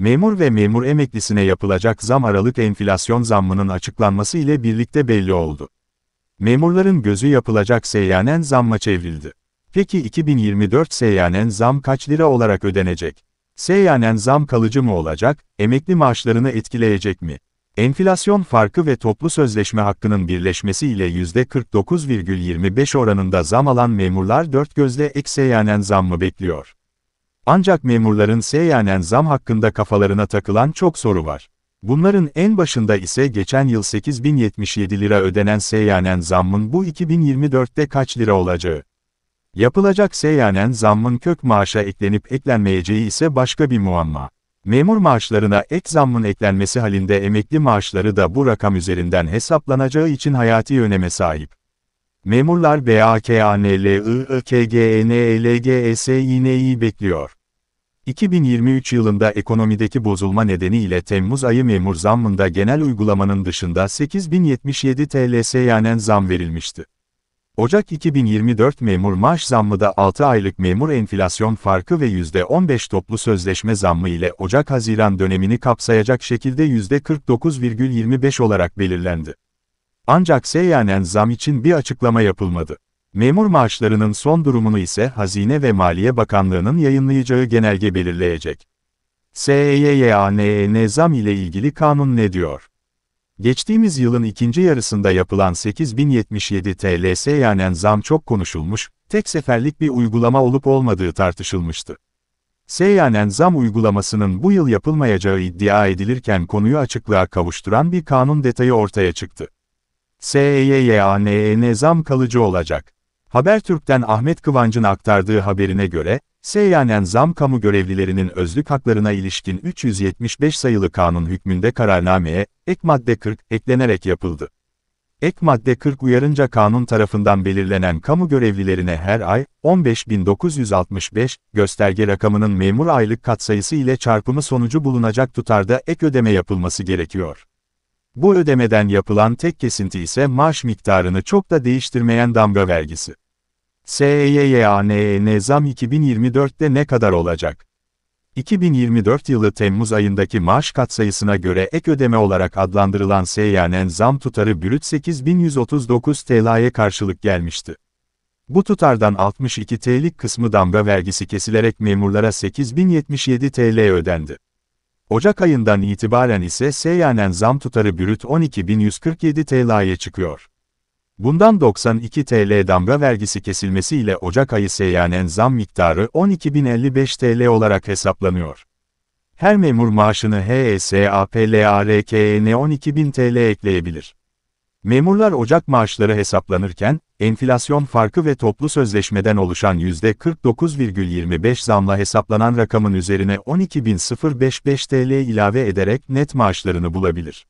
Memur ve memur emeklisine yapılacak zam aralık enflasyon zammının açıklanması ile birlikte belli oldu. Memurların gözü yapılacak seyyanen zamma çevrildi. Peki 2024 seyyanen zam kaç lira olarak ödenecek? Seyyanen zam kalıcı mı olacak, emekli maaşlarını etkileyecek mi? Enflasyon farkı ve toplu sözleşme hakkının birleşmesi ile %49,25 oranında zam alan memurlar dört gözle ek seyyanen zam mı bekliyor? Ancak memurların seyyanen zam hakkında kafalarına takılan çok soru var. Bunların en başında ise geçen yıl 8077 lira ödenen seyyanen zammın bu 2024'te kaç lira olacağı. Yapılacak seyyanen zammın kök maaşa eklenip eklenmeyeceği ise başka bir muamma. Memur maaşlarına ek zammın eklenmesi halinde emekli maaşları da bu rakam üzerinden hesaplanacağı için hayati öneme sahip. Memurlar BAKANLIIKGNELGSİNE'yi e e bekliyor. 2023 yılında ekonomideki bozulma nedeniyle Temmuz ayı memur zammında genel uygulamanın dışında 8077 TL seyyanen zam verilmişti. Ocak 2024 memur maaş zammı da 6 aylık memur enflasyon farkı ve %15 toplu sözleşme zammı ile Ocak-Haziran dönemini kapsayacak şekilde %49,25 olarak belirlendi. Ancak seyyanen zam için bir açıklama yapılmadı. Memur maaşlarının son durumunu ise Hazine ve Maliye Bakanlığı'nın yayınlayacağı genelge belirleyecek. SEYYANEN e zam ile ilgili kanun ne diyor? Geçtiğimiz yılın ikinci yarısında yapılan 8077 TL seyyanen zam çok konuşulmuş, tek seferlik bir uygulama olup olmadığı tartışılmıştı. Seyyanen zam uygulamasının bu yıl yapılmayacağı iddia edilirken konuyu açıklığa kavuşturan bir kanun detayı ortaya çıktı. SYYANEN e zam kalıcı olacak. Habertürk'ten Ahmet Kıvancı'nın aktardığı haberine göre, Seyyanen zam kamu görevlilerinin özlük haklarına ilişkin 375 sayılı kanun hükmünde kararnameye, ek madde 40 eklenerek yapıldı. Ek madde 40 uyarınca kanun tarafından belirlenen kamu görevlilerine her ay 15.965 gösterge rakamının memur aylık katsayısı ile çarpımı sonucu bulunacak tutarda ek ödeme yapılması gerekiyor. Bu ödemeden yapılan tek kesinti ise maaş miktarını çok da değiştirmeyen damga vergisi. SEYYANEN e zam 2024'te ne kadar olacak? 2024 yılı Temmuz ayındaki maaş katsayısına göre ek ödeme olarak adlandırılan seyyanen e zam tutarı bürüt 8139 TL'ye karşılık gelmişti. Bu tutardan 62 TL'lik kısmı damga vergisi kesilerek memurlara 8077 TL ödendi. Ocak ayından itibaren ise seyyanen zam tutarı bürüt 12.147 TL'ye çıkıyor. Bundan 92 TL damga vergisi kesilmesiyle Ocak ayı seyyanen zam miktarı 12.055 TL olarak hesaplanıyor. Her memur maaşını HESAPLARKN e 12.000 TL ekleyebilir. Memurlar Ocak maaşları hesaplanırken, enflasyon farkı ve toplu sözleşmeden oluşan %49,25 zamla hesaplanan rakamın üzerine 12.055 TL ilave ederek net maaşlarını bulabilir.